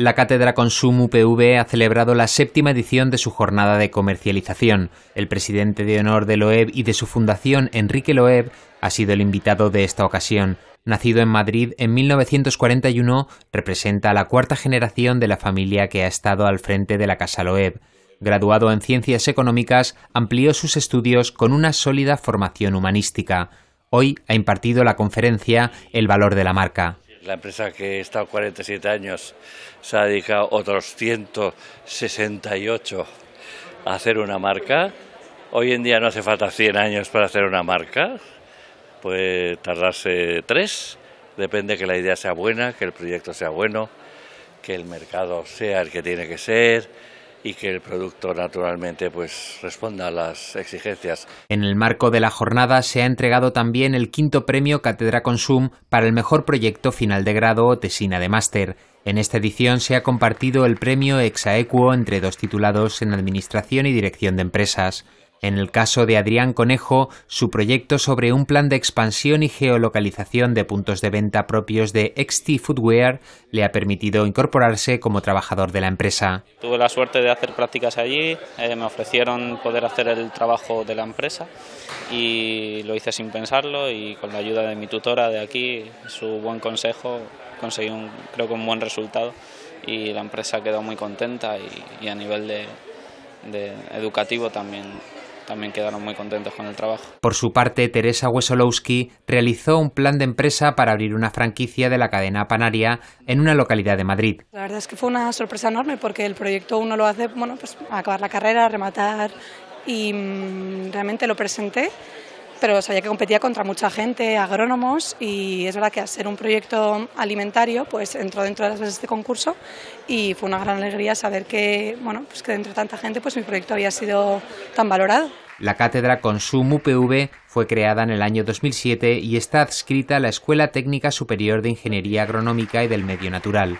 La Cátedra Consum UPV ha celebrado la séptima edición de su jornada de comercialización. El presidente de honor de Loeb y de su fundación, Enrique Loeb, ha sido el invitado de esta ocasión. Nacido en Madrid en 1941, representa a la cuarta generación de la familia que ha estado al frente de la Casa Loeb. Graduado en Ciencias Económicas, amplió sus estudios con una sólida formación humanística. Hoy ha impartido la conferencia El valor de la marca. La empresa que he estado 47 años se ha dedicado otros 168 a hacer una marca. Hoy en día no hace falta 100 años para hacer una marca, puede tardarse 3, depende que la idea sea buena, que el proyecto sea bueno, que el mercado sea el que tiene que ser, y que el producto naturalmente pues responda a las exigencias. En el marco de la jornada se ha entregado también el quinto premio Cátedra Consum para el mejor proyecto final de grado o tesina de máster. En esta edición se ha compartido el premio Exaequo entre dos titulados en Administración y Dirección de Empresas. En el caso de Adrián Conejo, su proyecto sobre un plan de expansión y geolocalización de puntos de venta propios de XT Footwear le ha permitido incorporarse como trabajador de la empresa. Tuve la suerte de hacer prácticas allí, eh, me ofrecieron poder hacer el trabajo de la empresa y lo hice sin pensarlo y con la ayuda de mi tutora de aquí, su buen consejo, conseguí un, creo que un buen resultado y la empresa quedó muy contenta y, a nivel educativo también también quedaron muy contentos con el trabajo. Por su parte, Teresa Huesolowski... realizó un plan de empresa para abrir una franquicia de la cadena panaria en una localidad de Madrid. La verdad es que fue una sorpresa enorme porque el proyecto uno lo hace, bueno, pues acabar la carrera, rematar y mm, realmente lo presenté pero sabía que competía contra mucha gente, agrónomos, y es verdad que al ser un proyecto alimentario, pues entró dentro de las bases de este concurso y fue una gran alegría saber que, bueno, pues que dentro de tanta gente, pues mi proyecto había sido tan valorado. La cátedra Consum UPV fue creada en el año 2007 y está adscrita a la Escuela Técnica Superior de Ingeniería Agronómica y del Medio Natural.